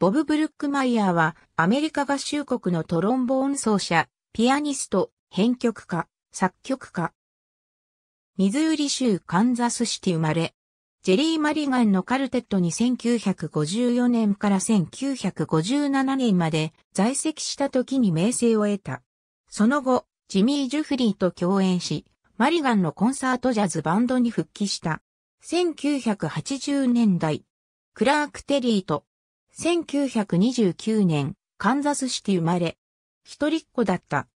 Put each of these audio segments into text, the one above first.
ボブ・ブルックマイヤーは、アメリカ合衆国のトロンボーン奏者、ピアニスト、編曲家、作曲家。ミズーリ州カンザスシティ生まれ、ジェリー・マリガンのカルテットに1954年から1957年まで在籍した時に名声を得た。その後、ジミー・ジュフリーと共演し、マリガンのコンサートジャズバンドに復帰した。1980年代、クラーク・テリーと1929年、カンザスシティ生まれ、一人っ子だった。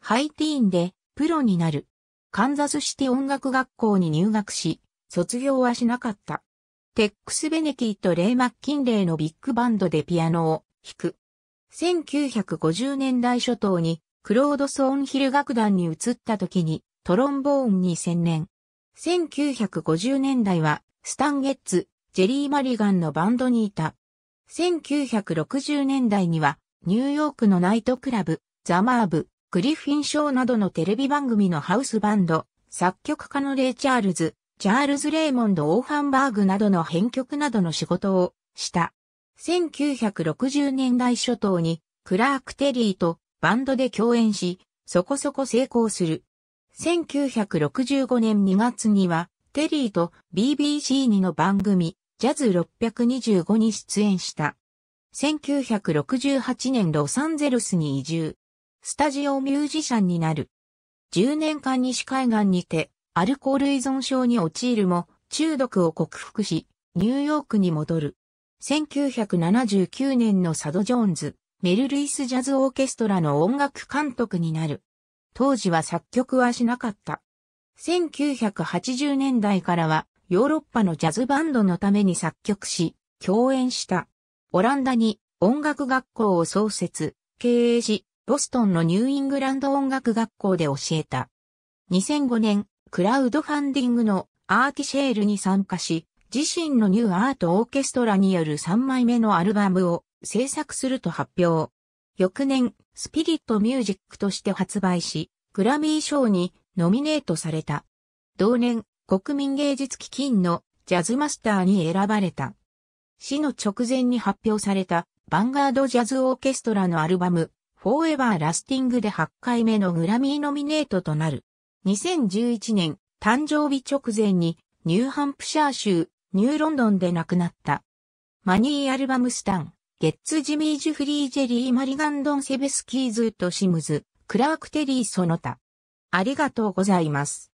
ハイティーンで、プロになる。カンザスシティ音楽学校に入学し、卒業はしなかった。テックス・ベネキーとレイ・マッキンレイのビッグバンドでピアノを弾く。1950年代初頭にクロード・ソーンヒル楽団に移った時にトロンボーンに専念。1950年代はスタンゲッツ、ジェリー・マリガンのバンドにいた。1960年代には、ニューヨークのナイトクラブ、ザ・マーブ、グリフィン・ショーなどのテレビ番組のハウスバンド、作曲家のレイ・チャールズ、チャールズ・レイモンド・オーファンバーグなどの編曲などの仕事をした。1960年代初頭にクラーク・テリーとバンドで共演し、そこそこ成功する。1965年2月にはテリーと BBC2 の番組ジャズ625に出演した。1968年ロサンゼルスに移住。スタジオミュージシャンになる。10年間西海岸にて、アルコール依存症に陥るも、中毒を克服し、ニューヨークに戻る。1979年のサド・ジョーンズ、メル・ルイス・ジャズ・オーケストラの音楽監督になる。当時は作曲はしなかった。1980年代からはヨーロッパのジャズバンドのために作曲し、共演した。オランダに音楽学校を創設、経営し、ボストンのニューイングランド音楽学校で教えた。2005年、クラウドファンディングのアーティシェールに参加し、自身のニューアートオーケストラによる3枚目のアルバムを制作すると発表。翌年、スピリットミュージックとして発売し、グラミー賞にノミネートされた。同年、国民芸術基金のジャズマスターに選ばれた。死の直前に発表された、バンガードジャズオーケストラのアルバム、フォーエバーラスティングで8回目のグラミーノミネートとなる。2011年、誕生日直前に、ニューハンプシャー州、ニューロンドンで亡くなった。マニーアルバムスタン、ゲッツ・ジミー・ジュフリー・ジェリー・マリガンドン・セベスキーズとシムズ、クラーク・テリー・その他。ありがとうございます。